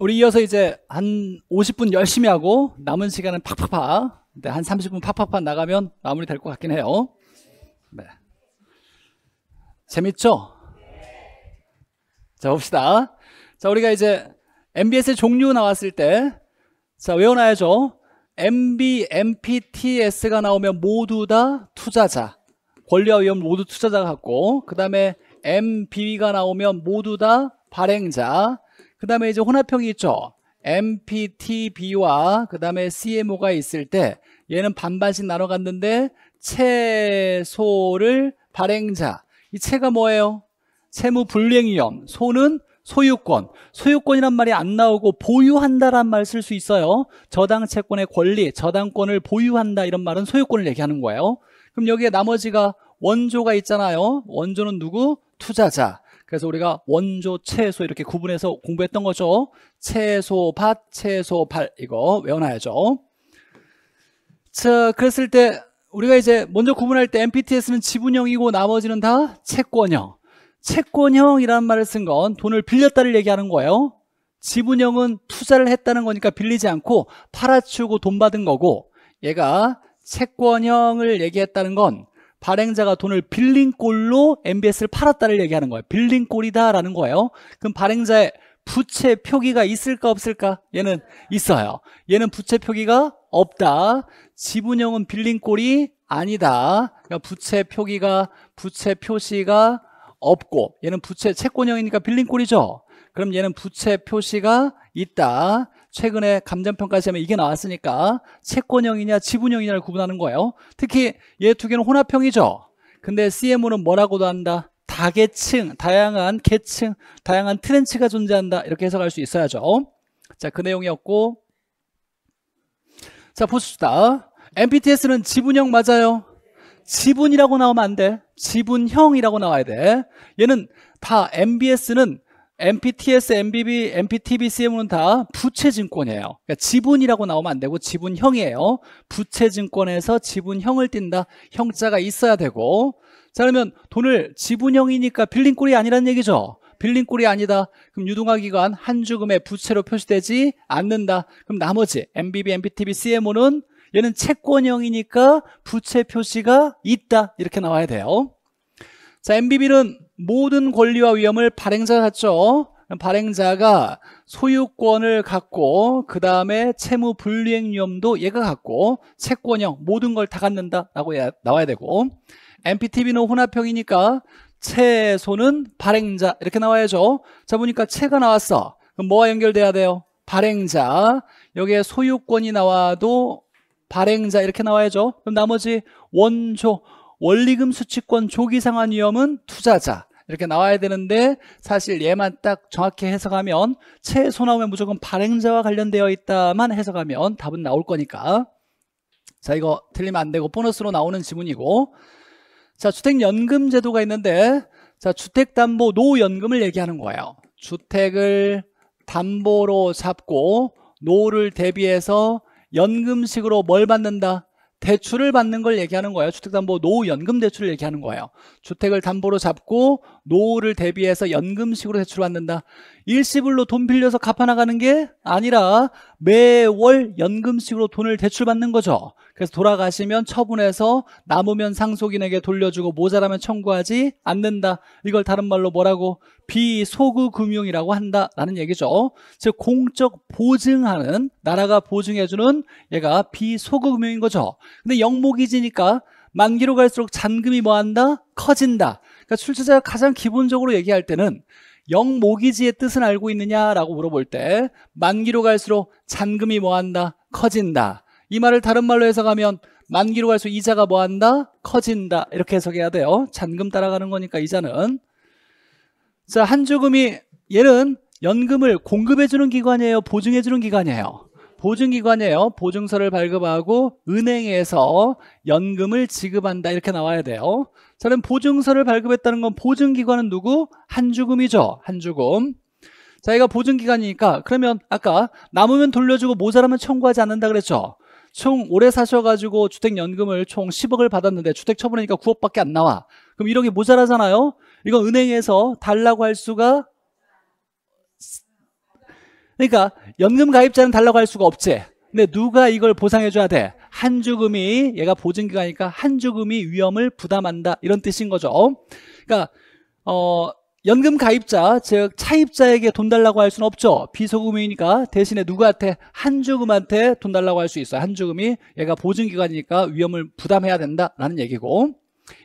우리 이어서 이제 한 50분 열심히 하고 남은 시간은 팍팍팍 네, 한 30분 팍팍팍 나가면 마무리 될 것 같긴 해요 네. 재밌죠? 자 봅시다 자 우리가 이제 MBS의 종류 나왔을 때 자 외워놔야죠 MB, MPTS가 나오면 모두 다 투자자 권리와 위험 모두 투자자 같고 그 다음에 MB가 나오면 모두 다 발행자 그 다음에 이제 혼합형이 있죠 MPTB와 그 다음에 CMO가 있을 때 얘는 반반씩 나눠갔는데 채소를 발행자 이 채가 뭐예요? 채무 불행위험 소는 소유권 소유권이란 말이 안 나오고 보유한다란 말 쓸 수 있어요 저당 채권의 권리 저당권을 보유한다 이런 말은 소유권을 얘기하는 거예요 그럼 여기에 나머지가 원조가 있잖아요 원조는 누구? 투자자 그래서 우리가 원조, 채소 이렇게 구분해서 공부했던 거죠. 채소, 밭, 채소, 발 이거 외워놔야죠. 자, 그랬을 때 우리가 이제 먼저 구분할 때 MPTS는 지분형이고 나머지는 다 채권형. 채권형이라는 말을 쓴 건 돈을 빌렸다를 얘기하는 거예요. 지분형은 투자를 했다는 거니까 빌리지 않고 팔아치우고 돈 받은 거고 얘가 채권형을 얘기했다는 건 발행자가 돈을 빌린 꼴로 MBS를 팔았다를 얘기하는 거예요. 빌린 꼴이다라는 거예요. 그럼 발행자의 부채 표기가 있을까 없을까? 얘는 있어요. 얘는 부채 표기가 없다. 지분형은 빌린 꼴이 아니다. 그러니까 부채 표기가 부채 표시가 없고 얘는 부채 채권형이니까 빌린 꼴이죠. 그럼 얘는 부채 표시가 있다. 최근에 감정평가 시험에 이게 나왔으니까 채권형이냐 지분형이냐를 구분하는 거예요. 특히 얘 두 개는 혼합형이죠. 근데 CMO는 뭐라고도 한다? 다계층, 다양한 계층, 다양한 트렌치가 존재한다. 이렇게 해석할 수 있어야죠. 자, 그 내용이었고 자, 보십시다. MPTS는 지분형 맞아요. 지분이라고 나오면 안 돼. 지분형이라고 나와야 돼. 얘는 다 MBS는 MPTS, MBB, MPTBCM은 다 부채증권이에요. 그러니까 지분이라고 나오면 안 되고 지분형이에요. 부채증권에서 지분형을 띈다. 형자가 있어야 되고 자 그러면 돈을 지분형이니까 빌린 꼴이 아니라는 얘기죠. 빌린 꼴이 아니다. 그럼 유동화기관한 주금의 부채로 표시되지 않는다. 그럼 나머지 MBB, MPTB, c m 은 얘는 채권형이니까 부채 표시가 있다. 이렇게 나와야 돼요. 자, MBB는 모든 권리와 위험을 발행자 같죠. 발행자가 소유권을 갖고 그 다음에 채무 불이행 위험도 얘가 갖고 채권형 모든 걸 다 갖는다라고 나와야 되고 MPTV는 혼합형이니까 채소는 발행자 이렇게 나와야죠. 자 보니까 채가 나왔어. 그럼 뭐와 연결돼야 돼요? 발행자 여기에 소유권이 나와도 발행자 이렇게 나와야죠. 그럼 나머지 원조 원리금 수취권 조기상환 위험은 투자자 이렇게 나와야 되는데 사실 얘만 딱 정확히 해석하면 최소나오면 무조건 발행자와 관련되어 있다만 해석하면 답은 나올 거니까 자 이거 틀리면 안 되고 보너스로 나오는 지문이고 자 주택연금 제도가 있는데 자 주택담보 노후연금을 얘기하는 거예요 주택을 담보로 잡고 노후를 대비해서 연금식으로 뭘 받는다? 대출을 받는 걸 얘기하는 거예요. 주택담보 노후 연금 대출을 얘기하는 거예요. 주택을 담보로 잡고 노후를 대비해서 연금식으로 대출을 받는다. 일시불로 돈 빌려서 갚아나가는 게 아니라 매월 연금식으로 돈을 대출받는 거죠. 그래서 돌아가시면 처분해서 남으면 상속인에게 돌려주고 모자라면 청구하지 않는다. 이걸 다른 말로 뭐라고 비소구금융이라고 한다라는 얘기죠. 즉 공적 보증하는 나라가 보증해주는 얘가 비소구금융인 거죠. 근데 영목이지니까 만기로 갈수록 잔금이 뭐한다? 커진다. 그러니까 출제자가 가장 기본적으로 얘기할 때는 영모기지의 뜻은 알고 있느냐라고 물어볼 때 만기로 갈수록 잔금이 뭐한다? 커진다. 이 말을 다른 말로 해석하면 만기로 갈수록 이자가 뭐한다? 커진다. 이렇게 해석해야 돼요. 잔금 따라가는 거니까 이자는. 자, 한주금이 얘는 연금을 공급해주는 기관이에요? 보증해주는 기관이에요? 보증기관이에요. 보증서를 발급하고 은행에서 연금을 지급한다 이렇게 나와야 돼요. 저는 보증서를 발급했다는 건 보증기관은 누구? 한주금이죠. 한주금. 자기가 보증기관이니까 그러면 아까 남으면 돌려주고 모자라면 청구하지 않는다 그랬죠. 총 오래 사셔가지고 주택연금을 총 10억을 받았는데 주택 처분하니까 9억밖에 안 나와. 그럼 1억이 모자라잖아요. 이건 은행에서 달라고 할 수가 그러니까 연금 가입자는 달라고 할 수가 없지. 근데 누가 이걸 보상해줘야 돼? 한주금이 얘가 보증기간이니까 한주금이 위험을 부담한다 이런 뜻인 거죠. 그러니까 어, 연금 가입자 즉 차입자에게 돈 달라고 할 수는 없죠. 비소금이니까 대신에 누구한테 한주금한테 돈 달라고 할 수 있어요. 한주금이 얘가 보증기간이니까 위험을 부담해야 된다라는 얘기고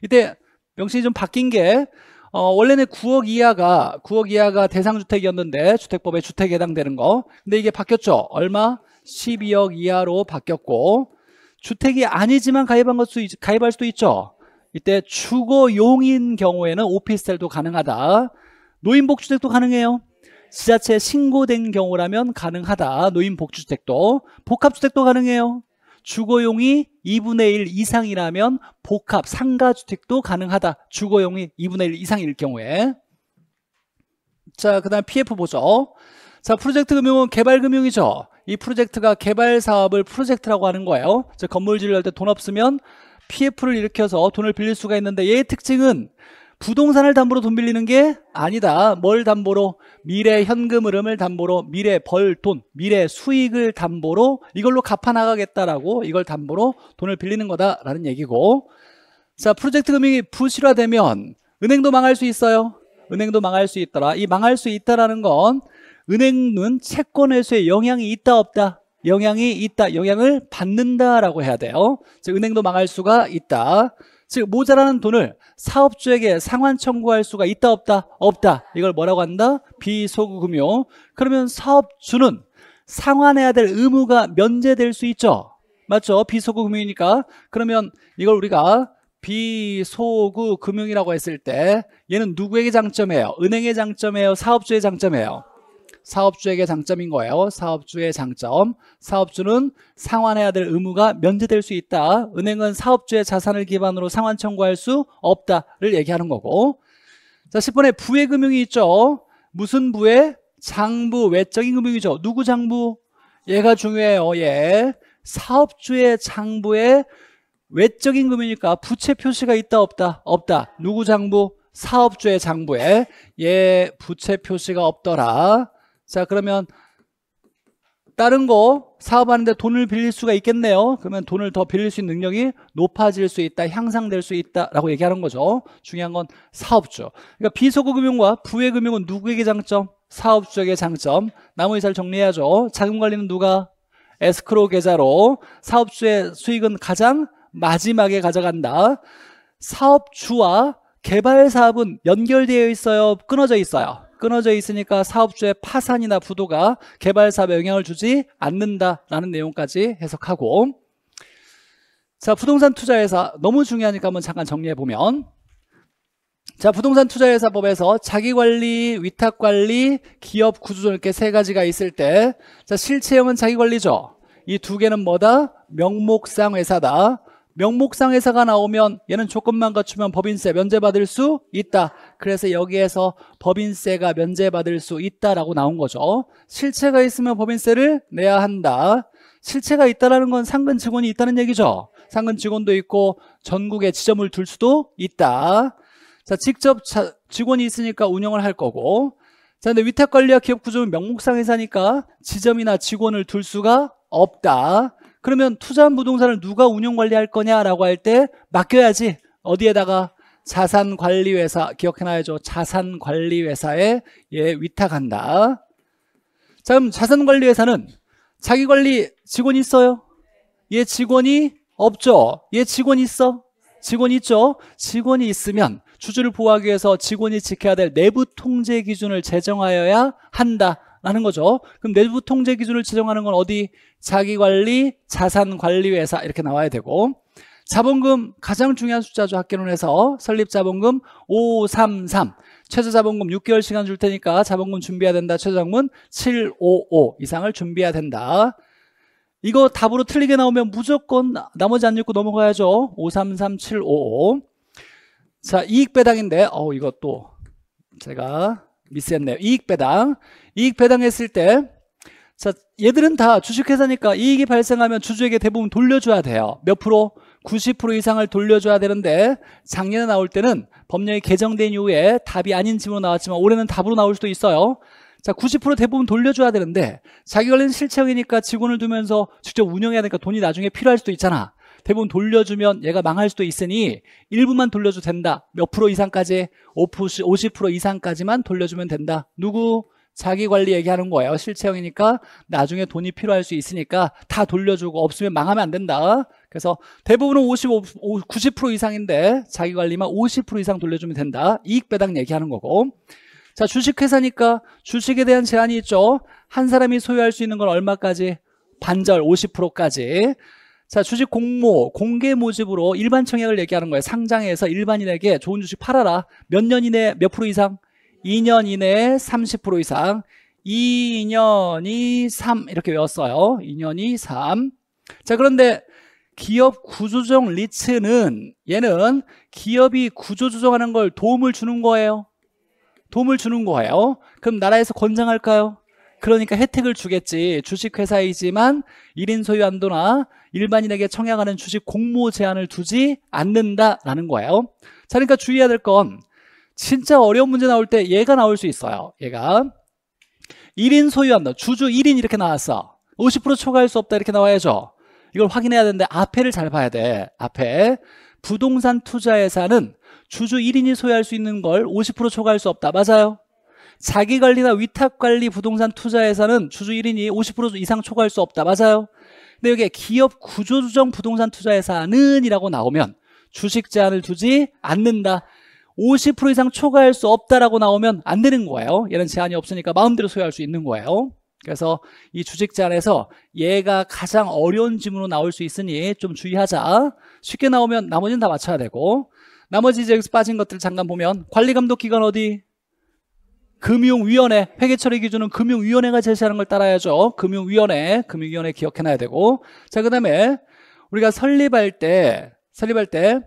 이때 명칭이 좀 바뀐 게 어, 원래는 9억 이하가 9억 이하가 대상 주택이었는데 주택법에 주택에 해당되는 거. 근데 이게 바뀌었죠. 얼마? 12억 이하로 바뀌었고 주택이 아니지만 가입한 것수 가입할 수도 있죠. 이때 주거용인 경우에는 오피스텔도 가능하다. 노인복주택도 지 가능해요. 지자체에 신고된 경우라면 가능하다. 노인복주택도 지 복합주택도 가능해요. 주거용이 2분의 1 이상이라면 복합 상가주택도 가능하다. 주거용이 2분의 1 이상일 경우에. 자, 그 다음 PF 보죠. 자, 프로젝트 금융은 개발 금융이죠. 이 프로젝트가 개발 사업을 프로젝트라고 하는 거예요. 즉 건물 지을 때돈 없으면 PF를 일으켜서 돈을 빌릴 수가 있는데 얘의 특징은 부동산을 담보로 돈 빌리는 게 아니다. 뭘 담보로? 미래 현금 흐름을 담보로, 미래 벌 돈, 미래 수익을 담보로 이걸로 갚아나가겠다라고 이걸 담보로 돈을 빌리는 거다라는 얘기고 자 프로젝트 금융이 부실화되면 은행도 망할 수 있어요. 은행도 망할 수 있더라. 이 망할 수 있다라는 건 은행은 채권 회수에 영향이 있다 없다. 영향이 있다. 영향을 받는다라고 해야 돼요. 즉 은행도 망할 수가 있다. 즉 모자라는 돈을 사업주에게 상환 청구할 수가 있다 없다 없다 이걸 뭐라고 한다 비소구금요 그러면 사업주는 상환해야 될 의무가 면제될 수 있죠 맞죠 비소구금이니까 융 그러면 이걸 우리가 비소구 금융이라고 했을 때 얘는 누구에게 장점이에요? 은행의 장점이에요? 사업주의 장점이에요? 사업주에게 장점인 거예요. 사업주의 장점. 사업주는 상환해야 될 의무가 면제될 수 있다. 은행은 사업주의 자산을 기반으로 상환 청구할 수 없다를 얘기하는 거고 자 10번에 부의 금융이 있죠. 무슨 부의 장부 외적인 금융이죠. 누구 장부? 얘가 중요해요. 얘. 예. 사업주의 장부에 외적인 금이니까 융 부채 표시가 있다 없다 없다 누구 장부 사업주의 장부에 얘 예, 부채 표시가 없더라 자 그러면 다른 거 사업하는데 돈을 빌릴 수가 있겠네요 그러면 돈을 더 빌릴 수 있는 능력이 높아질 수 있다 향상될 수 있다 라고 얘기하는 거죠 중요한 건 사업주 그러니까 비소구금융과 부의금융은 누구에게 장점? 사업주에게 장점 나머지잘 정리해야죠 자금관리는 누가? 에스크로 계좌로 사업주의 수익은 가장 마지막에 가져간다 사업주와 개발 사업은 연결되어 있어요? 끊어져 있어요? 끊어져 있으니까 사업주의 파산이나 부도가 개발 사업에 영향을 주지 않는다라는 내용까지 해석하고 자 부동산 투자회사 너무 중요하니까 한번 잠깐 정리해보면 자 부동산 투자회사법에서 자기관리, 위탁관리, 기업 구조조 이렇게 세 가지가 있을 때 자 실체형은 자기관리죠 이 두 개는 뭐다? 명목상 회사다 명목상 회사가 나오면 얘는 조건만 갖추면 법인세 면제받을 수 있다 그래서 여기에서 법인세가 면제받을 수 있다라고 나온 거죠 실체가 있으면 법인세를 내야 한다 실체가 있다는 건 상근 직원이 있다는 얘기죠 상근 직원도 있고 전국에 지점을 둘 수도 있다 자 직접 자, 직원이 있으니까 운영을 할 거고 자 근데 위탁관리와 기업구조는 명목상 회사니까 지점이나 직원을 둘 수가 없다 그러면 투자한 부동산을 누가 운영 관리할 거냐라고 할 때 맡겨야지 어디에다가 자산관리회사 기억해놔야죠 자산관리회사에 예, 위탁한다 자 그럼 자산관리회사는 자기관리 직원 이 있어요? 얘 예, 직원이 없죠? 얘 예, 직원 있어? 직원 이 있죠? 직원이 있으면 주주를 보호하기 위해서 직원이 지켜야 될 내부 통제 기준을 제정하여야 한다 라는 거죠. 그럼 내부 통제 기준을 지정하는 건 어디? 자기관리, 자산관리회사 이렇게 나와야 되고 자본금 가장 중요한 숫자죠. 학계론에서 설립자본금 533 최저자본금 6개월 시간 줄 테니까 자본금 준비해야 된다. 최저장문 755 이상을 준비해야 된다. 이거 답으로 틀리게 나오면 무조건 나머지 안 읽고 넘어가야죠. 533755. 자, 이익배당인데, 어 이것도 제가 미스했네요. 이익 배당. 이익 배당했을 때 자, 얘들은 다 주식회사니까 이익이 발생하면 주주에게 대부분 돌려줘야 돼요. 몇 프로? 90% 이상을 돌려줘야 되는데 작년에 나올 때는 법령이 개정된 이후에 답이 아닌 질문 나왔지만 올해는 답으로 나올 수도 있어요. 자, 90% 대부분 돌려줘야 되는데 자기 관련 실체형이니까 직원을 두면서 직접 운영해야 되니까 돈이 나중에 필요할 수도 있잖아. 대부분 돌려주면 얘가 망할 수도 있으니 일부만 돌려줘도 된다. 몇 프로 이상까지? 50% 이상까지만 돌려주면 된다. 누구? 자기 관리 얘기하는 거예요. 실체형이니까 나중에 돈이 필요할 수 있으니까 다 돌려주고 없으면 망하면 안 된다. 그래서 대부분은 55, 90% 이상인데 자기 관리만 50% 이상 돌려주면 된다. 이익 배당 얘기하는 거고. 자, 주식회사니까 주식에 대한 제한이 있죠. 한 사람이 소유할 수 있는 건 얼마까지? 반절 50%까지. 자, 주식 공모, 공개 모집으로 일반 청약을 얘기하는 거예요. 상장해서 일반인에게 좋은 주식 팔아라. 몇 년 이내 몇 프로 이상? 2년 이내에 30% 이상. 2년이 3 이렇게 외웠어요. 2년이 3. 자, 그런데 기업 구조조정 리츠는 얘는 기업이 구조조정하는 걸 도움을 주는 거예요. 도움을 주는 거예요. 그럼 나라에서 권장할까요? 그러니까 혜택을 주겠지 주식회사이지만 1인 소유 한도나 일반인에게 청약하는 주식 공모 제한을 두지 않는다라는 거예요 자 그러니까 주의해야 될 건 진짜 어려운 문제 나올 때 얘가 나올 수 있어요 얘가 1인 소유 한도 주주 1인 이렇게 나왔어 50% 초과할 수 없다 이렇게 나와야죠 이걸 확인해야 되는데 앞에를 잘 봐야 돼 앞에 부동산 투자회사는 주주 1인이 소유할 수 있는 걸 50% 초과할 수 없다 맞아요 자기관리나 위탁관리 부동산 투자에서는 주주 1인이 50% 이상 초과할 수 없다. 맞아요. 근데 여기에 기업 구조조정 부동산 투자에서는 이라고 나오면 주식 제한을 두지 않는다. 50% 이상 초과할 수 없다라고 나오면 안 되는 거예요. 얘는 제한이 없으니까 마음대로 소유할 수 있는 거예요. 그래서 이 주식 제한에서 얘가 가장 어려운 질문으로 나올 수 있으니 좀 주의하자. 쉽게 나오면 나머지는 다 맞춰야 되고 나머지 이제 여기서 빠진 것들 잠깐 보면 관리감독기관 어디? 금융위원회 회계처리 기준은 금융위원회가 제시하는 걸 따라야죠 금융위원회 금융위원회 기억해놔야 되고 자그 다음에 우리가 설립할 때 설립할 때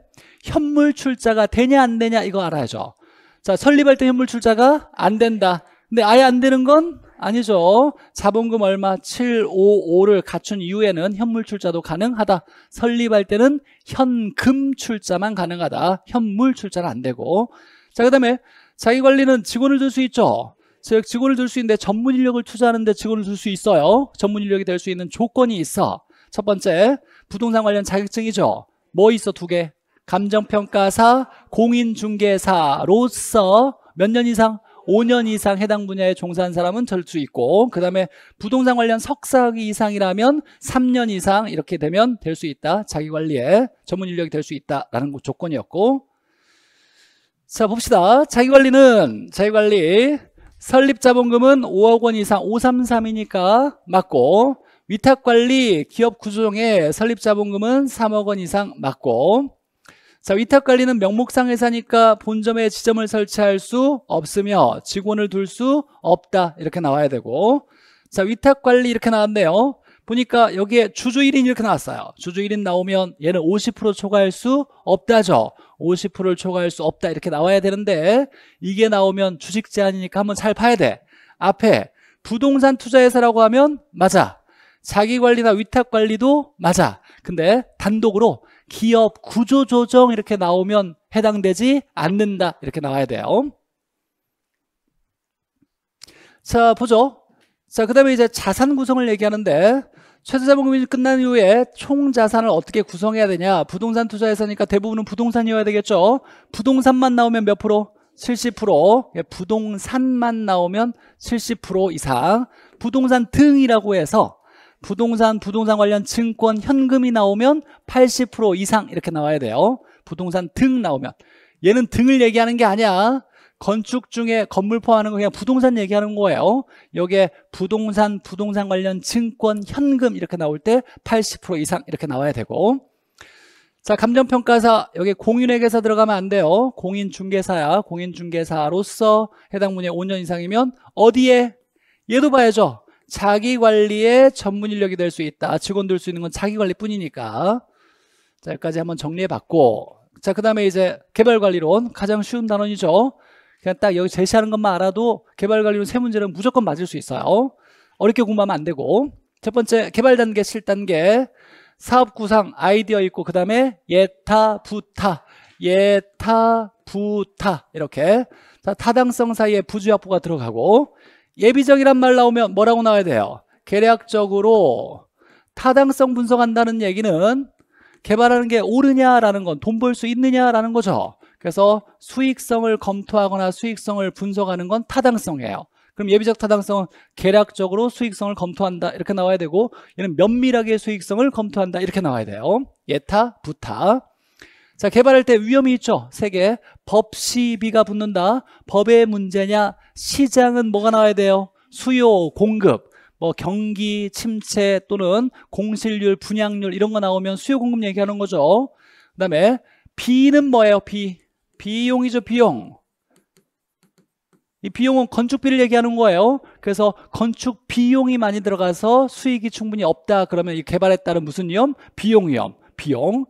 현물 출자가 되냐 안 되냐 이거 알아야죠 자 설립할 때 현물 출자가 안 된다 근데 아예 안 되는 건 아니죠 자본금 얼마 755를 갖춘 이후에는 현물 출자도 가능하다 설립할 때는 현금 출자만 가능하다 현물 출자는 안 되고 자그 다음에 자기관리는 직원을 들 수 있죠. 즉 직원을 들 수 있는데 전문 인력을 투자하는데 직원을 들 수 있어요. 전문 인력이 될 수 있는 조건이 있어. 첫 번째, 부동산 관련 자격증이죠. 뭐 있어 두 개? 감정평가사, 공인중개사로서 몇 년 이상? 5년 이상 해당 분야에 종사한 사람은 될 수 있고 그 다음에 부동산 관련 석사학위 이상이라면 3년 이상 이렇게 되면 될 수 있다. 자기관리에 전문 인력이 될 수 있다라는 조건이었고 자 봅시다 자기관리는 자기관리 설립자본금은 5억 원 이상 533이니까 맞고 위탁관리 기업구조정의 설립자본금은 3억 원 이상 맞고 자 위탁관리는 명목상 회사니까 본점에 지점을 설치할 수 없으며 직원을 둘 수 없다 이렇게 나와야 되고 자 위탁관리 이렇게 나왔네요 보니까 여기에 주주 1인 이렇게 나왔어요 주주 1인 나오면 얘는 50% 초과할 수 없다죠 50%를 초과할 수 없다 이렇게 나와야 되는데 이게 나오면 주식 제한이니까 한번 잘 봐야 돼 앞에 부동산 투자회사라고 하면 맞아 자기관리나 위탁관리도 맞아 근데 단독으로 기업 구조조정 이렇게 나오면 해당되지 않는다 이렇게 나와야 돼요 자 보죠 자그 다음에 이제 자산 구성을 얘기하는데 최저자본금이 끝난 이후에 총 자산을 어떻게 구성해야 되냐 부동산 투자에서니까 대부분은 부동산이어야 되겠죠 부동산만 나오면 몇 프로? 70% 예, 부동산만 나오면 70% 이상 부동산 등이라고 해서 부동산, 부동산 관련 증권, 현금이 나오면 80% 이상 이렇게 나와야 돼요 부동산 등 나오면 얘는 등을 얘기하는 게 아니야 건축 중에 건물 포함하는 거 그냥 부동산 얘기하는 거예요. 여기에 부동산, 부동산 관련 증권, 현금 이렇게 나올 때 80% 이상 이렇게 나와야 되고 자 감정평가사 여기 공인회계사 들어가면 안 돼요 공인중개사야 공인중개사로서 해당 문의 5년 이상이면 어디에 얘도 봐야죠 자기관리의 전문 인력이 될 수 있다 직원들 수 있는 건 자기관리뿐이니까 자 여기까지 한번 정리해봤고 자그 다음에 이제 개발관리론 가장 쉬운 단원이죠 그냥 딱 여기 제시하는 것만 알아도 개발관리론 세 문제는 무조건 맞을 수 있어요 어렵게 공부하면 안 되고 첫 번째 개발 단계 실단계 사업 구상 아이디어 있고 그 다음에 예타 부타 예타 부타 이렇게 자, 타당성 사이에 부주 확보가 들어가고 예비적이란 말 나오면 뭐라고 나와야 돼요 계략적으로 타당성 분석한다는 얘기는 개발하는 게 옳으냐라는 건 돈 벌 수 있느냐라는 거죠 그래서 수익성을 검토하거나 수익성을 분석하는 건 타당성이에요. 그럼 예비적 타당성은 계략적으로 수익성을 검토한다 이렇게 나와야 되고 얘는 면밀하게 수익성을 검토한다 이렇게 나와야 돼요. 예타, 부타. 자 개발할 때 위험이 있죠. 세 개. 법 시비가 붙는다. 법의 문제냐. 시장은 뭐가 나와야 돼요? 수요, 공급. 뭐 경기 침체 또는 공실률, 분양률 이런 거 나오면 수요 공급 얘기하는 거죠. 그다음에 비는 뭐예요? 비. 비용이죠 비용 이 비용은 건축비를 얘기하는 거예요 그래서 건축 비용이 많이 들어가서 수익이 충분히 없다 그러면 이 개발에 따른 무슨 위험? 비용 위험 비용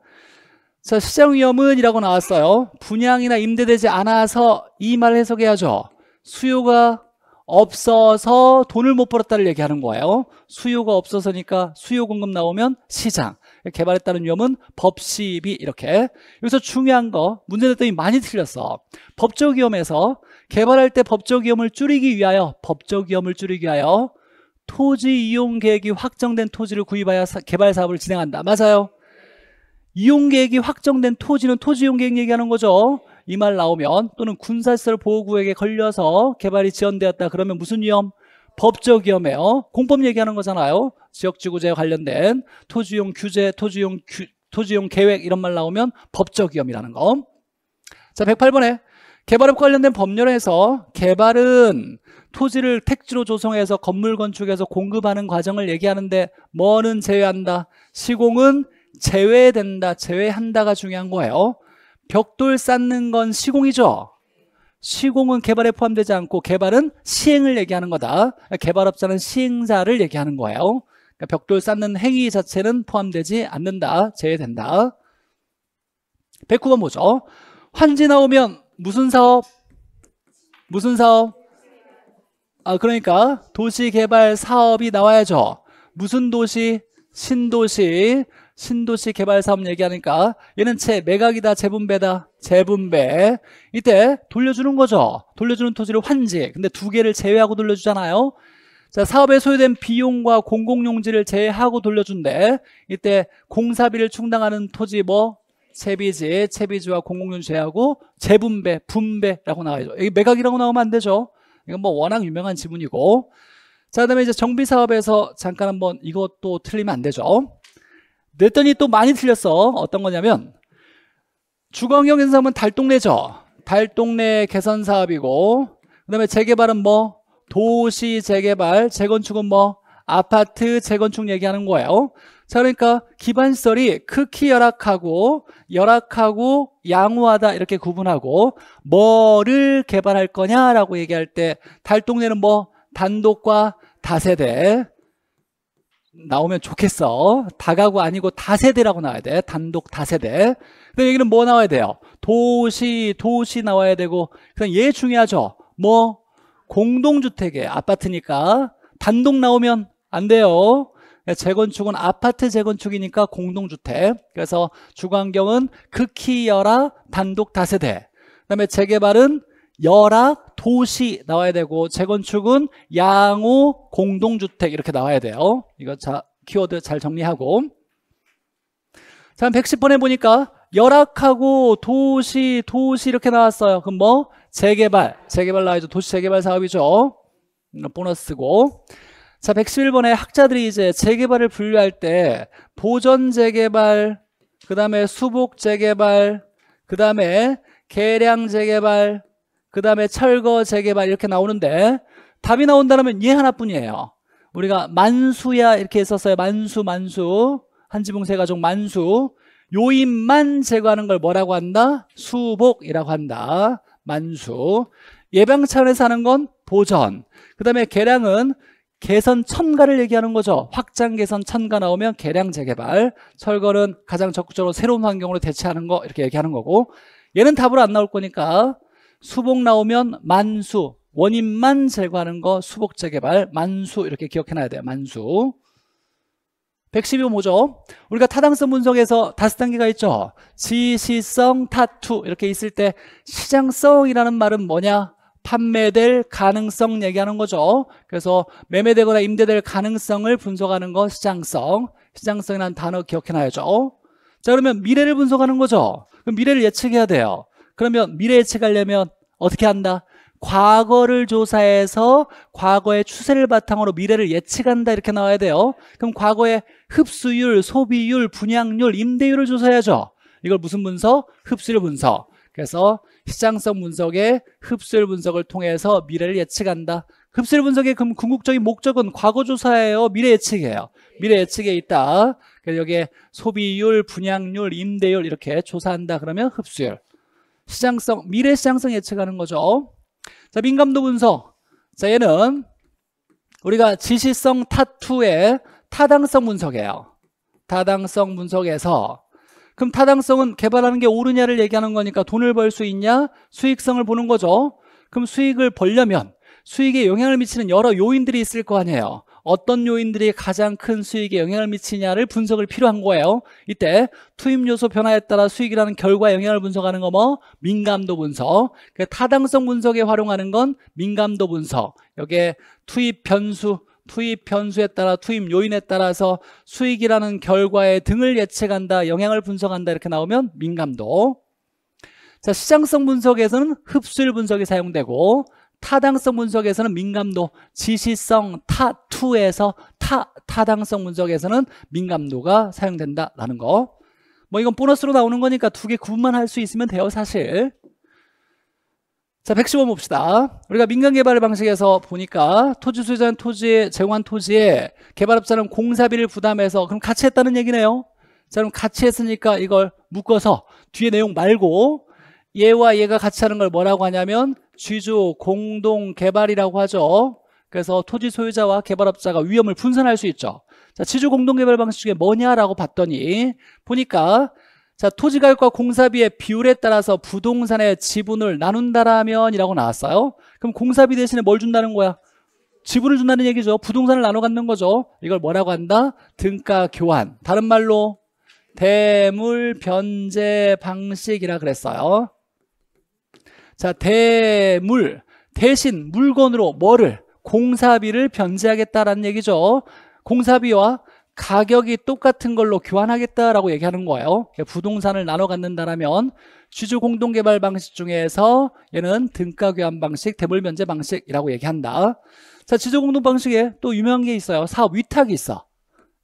자 시장 위험은 이라고 나왔어요 분양이나 임대되지 않아서 이 말 해석해야죠 수요가 없어서 돈을 못 벌었다를 얘기하는 거예요 수요가 없어서니까 수요 공급 나오면 시장 개발했다는 위험은 법시비 이렇게 여기서 중요한 거 문제 냈더니 많이 틀렸어 법적 위험에서 개발할 때 법적 위험을 줄이기 위하여 법적 위험을 줄이기 위하여 토지 이용 계획이 확정된 토지를 구입하여 개발 사업을 진행한다 맞아요 이용 계획이 확정된 토지는 토지 이용 계획 얘기하는 거죠 이 말 나오면 또는 군사시설 보호구역에 걸려서 개발이 지연되었다 그러면 무슨 위험? 법적 위험해요. 공법 얘기하는 거잖아요. 지역지구제에 관련된 토지용 규제, 토지용, 규, 토지용 계획 이런 말 나오면 법적 위험이라는 거. 자 108번에 개발업 과 관련된 법률에서 개발은 토지를 택지로 조성해서 건물 건축에서 공급하는 과정을 얘기하는데 뭐는 제외한다. 시공은 제외된다, 제외한다가 중요한 거예요. 벽돌 쌓는 건 시공이죠. 시공은 개발에 포함되지 않고 개발은 시행을 얘기하는 거다. 개발업자는 시행자를 얘기하는 거예요. 그러니까 벽돌 쌓는 행위 자체는 포함되지 않는다. 제외된다. 109번 보죠. 환지 나오면 무슨 사업? 무슨 사업? 아 그러니까 도시개발 사업이 나와야죠. 무슨 도시? 신도시. 신도시 개발 사업 얘기하니까 얘는 채 매각이다 재분배다 재분배 이때 돌려주는 거죠 돌려주는 토지를 환지 근데 두 개를 제외하고 돌려주잖아요 자 사업에 소요된 비용과 공공용지를 제외하고 돌려준대 이때 공사비를 충당하는 토지 뭐 채비지, 채비지와 공공용지 제하고 외 재분배, 분배라고 나와야죠. 이게 매각이라고 나오면 안 되죠. 이건 뭐 워낙 유명한 지문이고. 자, 그다음에 이제 정비 사업에서 잠깐 한번 이것도 틀리면 안 되죠. 냈더니 또 많이 틀렸어. 어떤 거냐면 주거경 현상은 달동네죠. 달동네 개선 사업이고 그다음에 재개발은 뭐 도시 재개발, 재건축은 뭐 아파트 재건축 얘기하는 거예요. 자, 그러니까 기반시설이 극히 열악하고 열악하고 양호하다 이렇게 구분하고 뭐를 개발할 거냐라고 얘기할 때 달동네는 뭐 단독과 다세대 나오면 좋겠어. 다가구 아니고 다세대라고 나와야 돼. 단독 다세대. 근데 여기는 뭐 나와야 돼요? 도시, 도시 나와야 되고 그냥 얘 예 중요하죠. 뭐 공동주택에 아파트니까 단독 나오면 안 돼요. 재건축은 아파트 재건축이니까 공동주택. 그래서 주관경은 극히 열화 단독 다세대. 그다음에 재개발은 열악, 도시 나와야 되고 재건축은 양호, 공동주택 이렇게 나와야 돼요. 이거 자 키워드 잘 정리하고 자 110번에 보니까 열악하고 도시, 도시 이렇게 나왔어요. 그럼 뭐? 재개발, 재개발 나와야죠. 도시 재개발 사업이죠. 보너스고 자 111번에 학자들이 이제 재개발을 분류할 때 보전 재개발, 그 다음에 수복 재개발, 그 다음에 계량 재개발, 그 다음에 철거, 재개발 이렇게 나오는데 답이 나온다면 얘 예 하나뿐이에요 우리가 만수야 이렇게 했었어요 만수 만수 한지붕세 가족 만수 요인만 제거하는 걸 뭐라고 한다? 수복이라고 한다 만수 예방 차원에서 하는 건 보전 그 다음에 개량은 개선 첨가를 얘기하는 거죠 확장 개선 첨가 나오면 개량 재개발 철거는 가장 적극적으로 새로운 환경으로 대체하는 거 이렇게 얘기하는 거고 얘는 답으로 안 나올 거니까 수복 나오면 만수 원인만 제거하는 거 수복 재개발 만수 이렇게 기억해놔야 돼요 만수 112호 뭐죠? 우리가 타당성 분석에서 다섯 단계가 있죠 지시성 타투 이렇게 있을 때 시장성이라는 말은 뭐냐? 판매될 가능성 얘기하는 거죠 그래서 매매되거나 임대될 가능성을 분석하는 거 시장성 시장성이라는 단어 기억해놔야죠 자 그러면 미래를 분석하는 거죠 그럼 미래를 예측해야 돼요 그러면 미래 예측하려면 어떻게 한다? 과거를 조사해서 과거의 추세를 바탕으로 미래를 예측한다 이렇게 나와야 돼요 그럼 과거의 흡수율, 소비율, 분양률, 임대율을 조사해야죠 이걸 무슨 분석? 흡수율 분석 그래서 시장성 분석의 흡수율 분석을 통해서 미래를 예측한다 흡수율 분석의 그럼 궁극적인 목적은 과거 조사예요 미래 예측이에요 미래 예측에 있다 그래서 여기에 소비율, 분양률, 임대율 이렇게 조사한다 그러면 흡수율 시장성, 미래 시장성 예측하는 거죠. 자, 민감도 분석. 자, 얘는 우리가 지시성 타투의 타당성 분석이에요. 타당성 분석에서 그럼 타당성은 개발하는 게 옳으냐를 얘기하는 거니까 돈을 벌 수 있냐 수익성을 보는 거죠 그럼 수익을 벌려면 수익에 영향을 미치는 여러 요인들이 있을 거 아니에요 어떤 요인들이 가장 큰 수익에 영향을 미치냐를 분석을 필요한 거예요. 이때 투입 요소 변화에 따라 수익이라는 결과에 영향을 분석하는 거 뭐 민감도 분석, 그 타당성 분석에 활용하는 건 민감도 분석. 여기에 투입 변수 투입 변수에 따라 투입 요인에 따라서 수익이라는 결과의 등을 예측한다, 영향을 분석한다 이렇게 나오면 민감도. 자, 시장성 분석에서는 흡수율 분석이 사용되고 타당성 분석에서는 민감도, 지시성 타투에서 타, 타당성 분석에서는 민감도가 사용된다라는 거. 뭐 이건 보너스로 나오는 거니까 두 개 구분만 할 수 있으면 돼요, 사실. 자, 115 봅시다. 우리가 민간 개발 방식에서 보니까 토지 소유자는 토지에 제공한 토지에 개발업자는 공사비를 부담해서 그럼 같이 했다는 얘기네요. 자, 그럼 같이 했으니까 이걸 묶어서 뒤에 내용 말고 얘와 얘가 같이 하는 걸 뭐라고 하냐면 취조 공동 개발이라고 하죠. 그래서 토지 소유자와 개발업자가 위험을 분산할 수 있죠. 자, 취조 공동 개발 방식 중에 뭐냐라고 봤더니 보니까 자, 토지 가격과 공사비의 비율에 따라서 부동산의 지분을 나눈다라면이라고 나왔어요. 그럼 공사비 대신에 뭘 준다는 거야? 지분을 준다는 얘기죠. 부동산을 나눠 갖는 거죠. 이걸 뭐라고 한다? 등가 교환. 다른 말로 대물 변제 방식이라 그랬어요. 자, 대물 대신 물건으로 뭐를 공사비를 변제하겠다라는 얘기죠. 공사비와 가격이 똑같은 걸로 교환하겠다라고 얘기하는 거예요. 부동산을 나눠 갖는다라면 주주 공동개발 방식 중에서 얘는 등가 교환 방식, 대물 면제 방식이라고 얘기한다. 자, 주주 공동 방식에 또 유명한 게 있어요. 사업 위탁이 있어.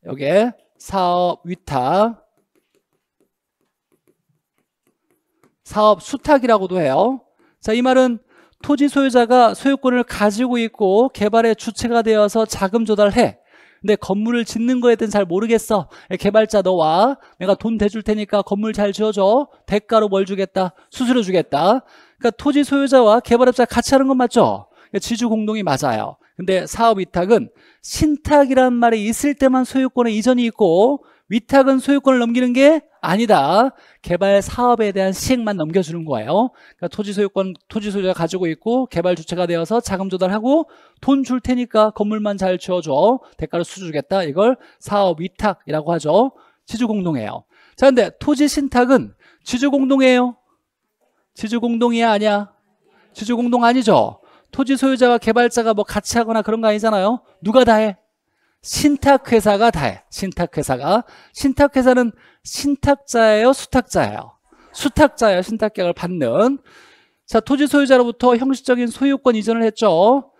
여기에 사업 위탁, 사업 수탁이라고도 해요. 자, 이 말은 토지 소유자가 소유권을 가지고 있고 개발의 주체가 되어서 자금 조달해. 근데 건물을 짓는 거에 대해서 잘 모르겠어. 개발자 너와 내가 돈 대줄 테니까 건물 잘 지어줘. 대가로 뭘 주겠다? 수수료 주겠다. 그러니까 토지 소유자와 개발업자 같이 하는 건 맞죠? 그러니까 지주 공동이 맞아요. 근데 사업 위탁은 신탁이라는 말이 있을 때만 소유권의 이전이 있고 위탁은 소유권을 넘기는 게 아니다. 개발 사업에 대한 시행만 넘겨주는 거예요. 그러니까 토지 소유권, 토지 소유자 가지고 가 있고 개발 주체가 되어서 자금 조달하고 돈 줄 테니까 건물만 잘 지어줘. 대가를 수주겠다. 이걸 사업 위탁이라고 하죠. 지주공동이에요. 자, 근데 토지 신탁은 지주공동이에요. 지주공동이야 아니야? 지주공동 아니죠. 토지 소유자와 개발자가 뭐 같이 하거나 그런 거 아니잖아요. 누가 다 해? 신탁회사가 다해 신탁회사가 신탁회사는 신탁자예요 수탁자예요 수탁자예요 신탁계약을 받는 자 토지 소유자로부터 형식적인 소유권 이전을 했죠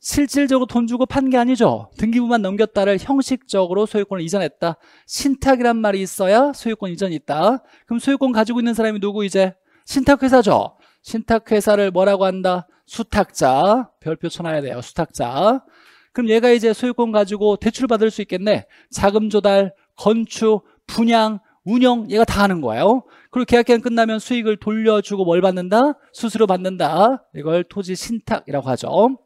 실질적으로 돈 주고 판 게 아니죠 등기부만 넘겼다를 형식적으로 소유권을 이전했다 신탁이란 말이 있어야 소유권 이전이 있다 그럼 소유권 가지고 있는 사람이 누구 이제 신탁회사죠 신탁회사를 뭐라고 한다 수탁자 별표 쳐놔야 돼요 수탁자 그럼 얘가 이제 소유권 가지고 대출받을 수 있겠네 자금 조달, 건축, 분양, 운영 얘가 다 하는 거예요 그리고 계약기간 끝나면 수익을 돌려주고 뭘 받는다? 수수료 받는다 이걸 토지 신탁이라고 하죠